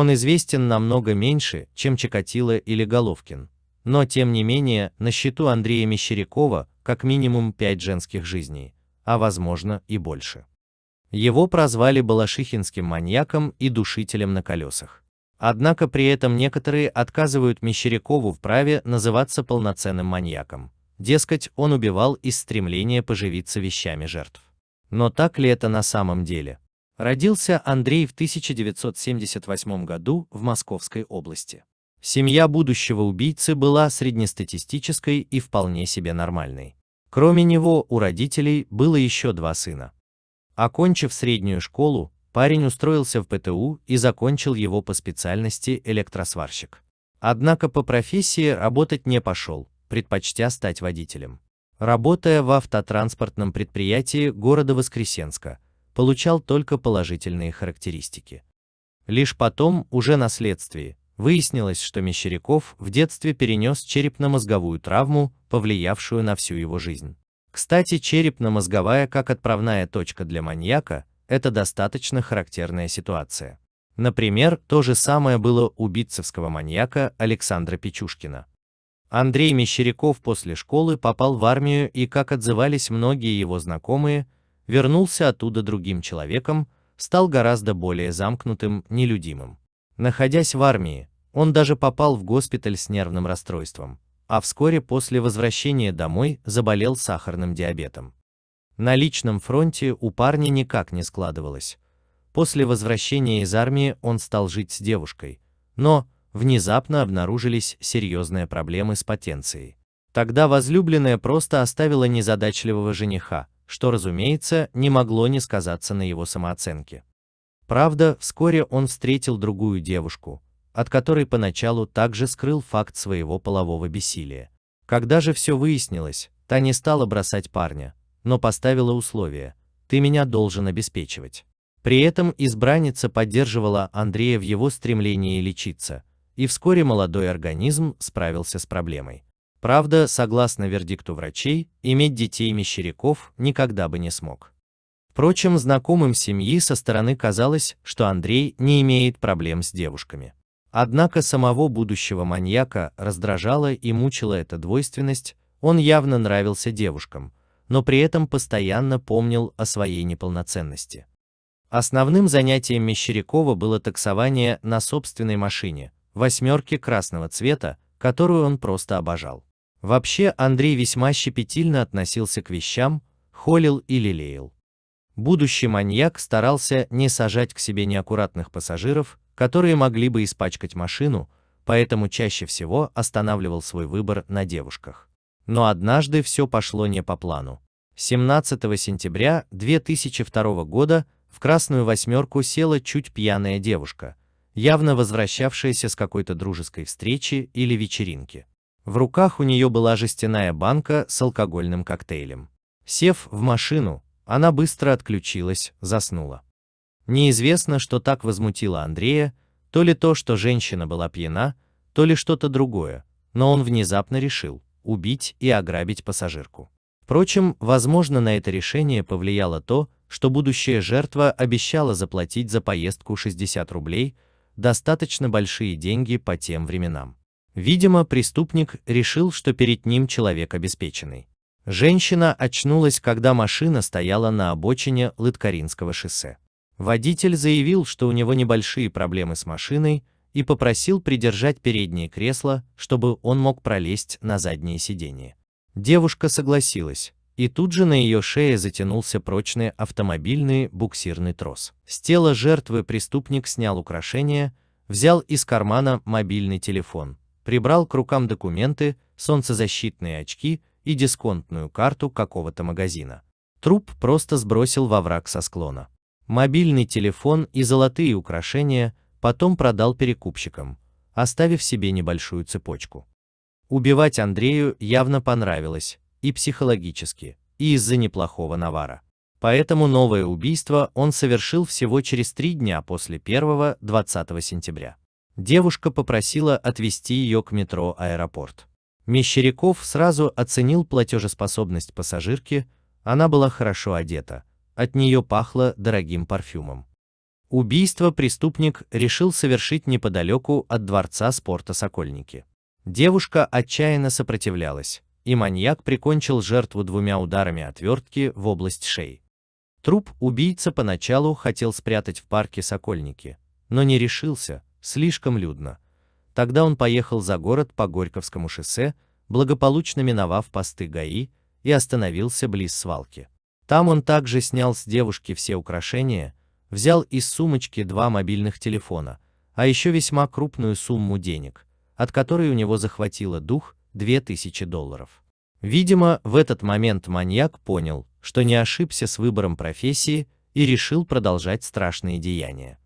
Он известен намного меньше, чем Чикатило или Головкин. Но тем не менее, на счету Андрея Мещерякова как минимум пять женских жизней, а возможно и больше. Его прозвали балашихинским маньяком и душителем на колесах. Однако при этом некоторые отказывают Мещерякову в праве называться полноценным маньяком. Дескать, он убивал из стремления поживиться вещами жертв. Но так ли это на самом деле? Родился Андрей в 1978 году в Московской области. Семья будущего убийцы была среднестатистической и вполне себе нормальной. Кроме него у родителей было еще два сына. Окончив среднюю школу, парень устроился в ПТУ и закончил его по специальности электросварщик. Однако по профессии работать не пошел, предпочтя стать водителем. Работая в автотранспортном предприятии города Воскресенска, получал только положительные характеристики. Лишь потом, уже на следствии, выяснилось, что Мещеряков в детстве перенес черепно-мозговую травму, повлиявшую на всю его жизнь. Кстати, черепно-мозговая как отправная точка для маньяка – это достаточно характерная ситуация. Например, то же самое было у битцевского маньяка Александра Печушкина. Андрей Мещеряков после школы попал в армию и, как отзывались многие его знакомые, вернулся оттуда другим человеком, стал гораздо более замкнутым, нелюдимым. Находясь в армии, он даже попал в госпиталь с нервным расстройством, а вскоре после возвращения домой заболел сахарным диабетом. На личном фронте у парня никак не складывалось. После возвращения из армии он стал жить с девушкой, но внезапно обнаружились серьезные проблемы с потенцией. Тогда возлюбленная просто оставила незадачливого жениха, что, разумеется, не могло не сказаться на его самооценке. Правда, вскоре он встретил другую девушку, от которой поначалу также скрыл факт своего полового бессилия. Когда же все выяснилось, та не стала бросать парня, но поставила условие «ты меня должен обеспечивать». При этом избранница поддерживала Андрея в его стремлении лечиться, и вскоре молодой организм справился с проблемой. Правда, согласно вердикту врачей, иметь детей Мещеряков никогда бы не смог. Впрочем, знакомым семьи со стороны казалось, что Андрей не имеет проблем с девушками. Однако самого будущего маньяка раздражала и мучила эта двойственность, он явно нравился девушкам, но при этом постоянно помнил о своей неполноценности. Основным занятием Мещерякова было таксование на собственной машине, восьмерке красного цвета, которую он просто обожал. Вообще Андрей весьма щепетильно относился к вещам, холил и лелеял. Будущий маньяк старался не сажать к себе неаккуратных пассажиров, которые могли бы испачкать машину, поэтому чаще всего останавливал свой выбор на девушках. Но однажды все пошло не по плану. 17 сентября 2002 года в «Красную восьмерку» села чуть пьяная девушка, явно возвращавшаяся с какой-то дружеской встречи или вечеринки. В руках у нее была жестяная банка с алкогольным коктейлем. Сев в машину, она быстро отключилась, заснула. Неизвестно, что так возмутило Андрея, то ли то, что женщина была пьяна, то ли что-то другое, но он внезапно решил убить и ограбить пассажирку. Впрочем, возможно, на это решение повлияло то, что будущая жертва обещала заплатить за поездку 60 рублей, достаточно большие деньги по тем временам. Видимо, преступник решил, что перед ним человек обеспеченный. Женщина очнулась, когда машина стояла на обочине Лыткаринского шоссе. Водитель заявил, что у него небольшие проблемы с машиной, и попросил придержать переднее кресло, чтобы он мог пролезть на заднее сиденье. Девушка согласилась, и тут же на ее шее затянулся прочный автомобильный буксирный трос. С тела жертвы преступник снял украшение, взял из кармана мобильный телефон, прибрал к рукам документы, солнцезащитные очки и дисконтную карту какого-то магазина. Труп просто сбросил во враг со склона. Мобильный телефон и золотые украшения потом продал перекупщикам, оставив себе небольшую цепочку. Убивать Андрею явно понравилось, и психологически, и из-за неплохого навара. Поэтому новое убийство он совершил всего через три дня после первого, 20 сентября. Девушка попросила отвезти ее к метро аэропорт. Мещеряков сразу оценил платежеспособность пассажирки, она была хорошо одета, от нее пахло дорогим парфюмом. Убийство преступник решил совершить неподалеку от дворца спорта Сокольники. Девушка отчаянно сопротивлялась, и маньяк прикончил жертву двумя ударами отвертки в область шеи. Труп убийца поначалу хотел спрятать в парке Сокольники, но не решился, Слишком людно. Тогда он поехал за город по Горьковскому шоссе, благополучно миновав посты ГАИ, и остановился близ свалки. Там он также снял с девушки все украшения, взял из сумочки два мобильных телефона, а еще весьма крупную сумму денег, от которой у него захватило дух 2000 долларов. Видимо, в этот момент маньяк понял, что не ошибся с выбором профессии и решил продолжать страшные деяния.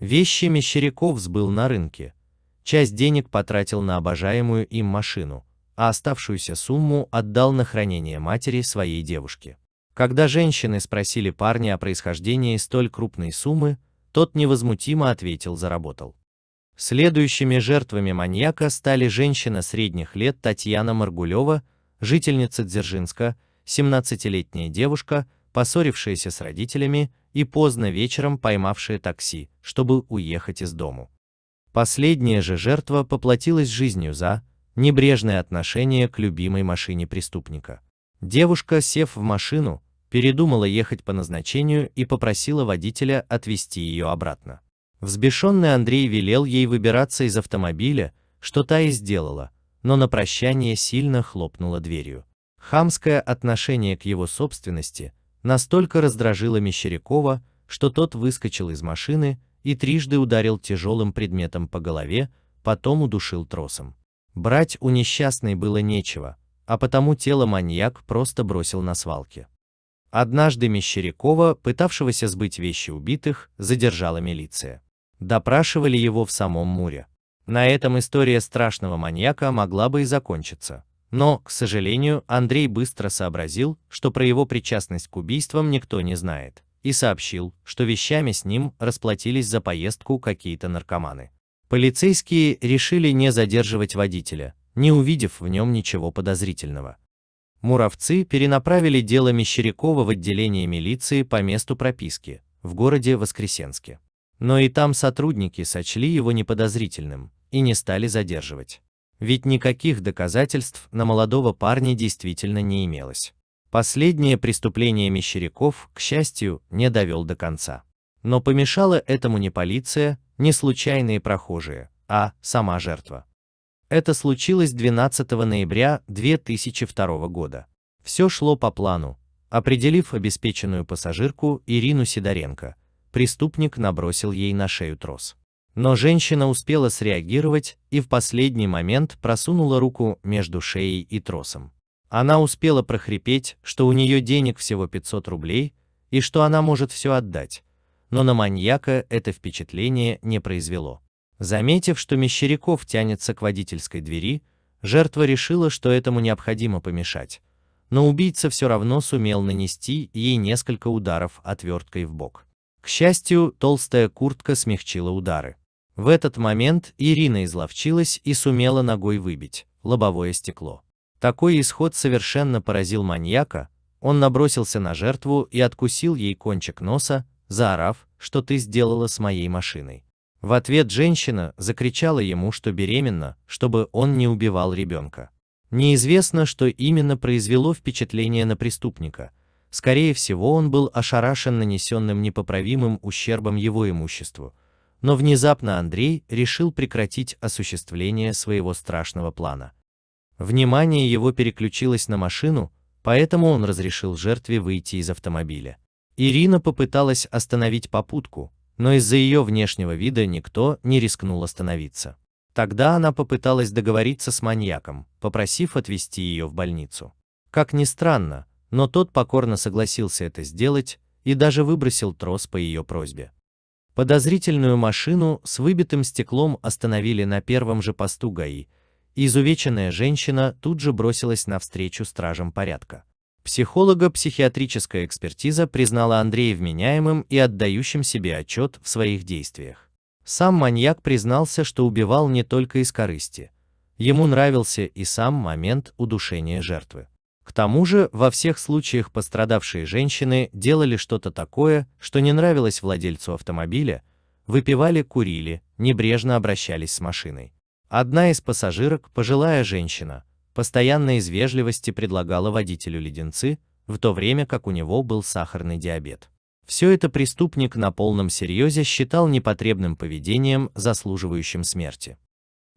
Вещи Мещеряков сбыл на рынке. Часть денег потратил на обожаемую им машину, а оставшуюся сумму отдал на хранение матери своей девушки. Когда женщины спросили парня о происхождении столь крупной суммы, тот невозмутимо ответил «заработал». Следующими жертвами маньяка стали женщина средних лет Татьяна Маргулева, жительница Дзержинска, 17-летняя девушка, поссорившаяся с родителями и поздно вечером поймавшие такси, чтобы уехать из дому. Последняя же жертва поплатилась жизнью за небрежное отношение к любимой машине преступника. Девушка, сев в машину, передумала ехать по назначению и попросила водителя отвезти ее обратно. Взбешенный Андрей велел ей выбираться из автомобиля, что та и сделала, но на прощание сильно хлопнула дверью. Хамское отношение к его собственности настолько раздражило Мещерякова, что тот выскочил из машины и трижды ударил тяжелым предметом по голове, потом удушил тросом. Брать у несчастной было нечего, а потому тело маньяк просто бросил на свалке. Однажды Мещерякова, пытавшегося сбыть вещи убитых, задержала милиция. Допрашивали его в самом Муре. На этом история страшного маньяка могла бы и закончиться. Но, к сожалению, Андрей быстро сообразил, что про его причастность к убийствам никто не знает, и сообщил, что вещами с ним расплатились за поездку какие-то наркоманы. Полицейские решили не задерживать водителя, не увидев в нем ничего подозрительного. Муравцы перенаправили дело Мещерякова в отделение милиции по месту прописки, в городе Воскресенске. Но и там сотрудники сочли его неподозрительным и не стали задерживать. Ведь никаких доказательств на молодого парня действительно не имелось. Последнее преступление Мещеряков, к счастью, не довел до конца. Но помешала этому не полиция, не случайные прохожие, а сама жертва. Это случилось 12 ноября 2002 года. Все шло по плану. Определив обеспеченную пассажирку Ирину Сидоренко, преступник набросил ей на шею трос. Но женщина успела среагировать и в последний момент просунула руку между шеей и тросом. Она успела прохрипеть, что у нее денег всего 500 рублей и что она может все отдать, но на маньяка это впечатление не произвело. Заметив, что Мещеряков тянется к водительской двери, жертва решила, что этому необходимо помешать, но убийца все равно сумел нанести ей несколько ударов отверткой в бок. К счастью, толстая куртка смягчила удары. В этот момент Ирина изловчилась и сумела ногой выбить лобовое стекло. Такой исход совершенно поразил маньяка, он набросился на жертву и откусил ей кончик носа, заорав, что ты сделала с моей машиной. В ответ женщина закричала ему, что беременна, чтобы он не убивал ребенка. Неизвестно, что именно произвело впечатление на преступника. Скорее всего, он был ошарашен нанесенным непоправимым ущербом его имуществу, но внезапно Андрей решил прекратить осуществление своего страшного плана. Внимание его переключилось на машину, поэтому он разрешил жертве выйти из автомобиля. Ирина попыталась остановить попутку, но из-за ее внешнего вида никто не рискнул остановиться. Тогда она попыталась договориться с маньяком, попросив отвезти ее в больницу. Как ни странно, но тот покорно согласился это сделать и даже выбросил трос по ее просьбе. Подозрительную машину с выбитым стеклом остановили на первом же посту ГАИ, и изувеченная женщина тут же бросилась навстречу стражам порядка. Психолога, психиатрическая экспертиза признала Андрея вменяемым и отдающим себе отчет в своих действиях. Сам маньяк признался, что убивал не только из корысти. Ему нравился и сам момент удушения жертвы. К тому же, во всех случаях пострадавшие женщины делали что-то такое, что не нравилось владельцу автомобиля, выпивали, курили, небрежно обращались с машиной. Одна из пассажирок, пожилая женщина, постоянно из вежливости предлагала водителю леденцы, в то время как у него был сахарный диабет. Все это преступник на полном серьезе считал непотребным поведением, заслуживающим смерти.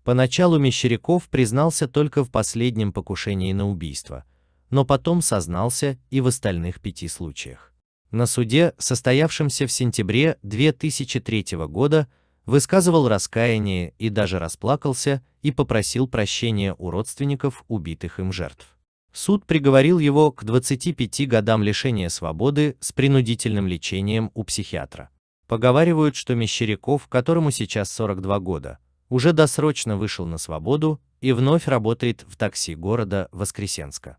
Поначалу Мещеряков признался только в последнем покушении на убийство – но потом сознался и в остальных пяти случаях. На суде, состоявшемся в сентябре 2003 года, высказывал раскаяние и даже расплакался и попросил прощения у родственников убитых им жертв. Суд приговорил его к 25 годам лишения свободы с принудительным лечением у психиатра. Поговаривают, что Мещеряков, которому сейчас 42 года, уже досрочно вышел на свободу и вновь работает в такси города Воскресенска.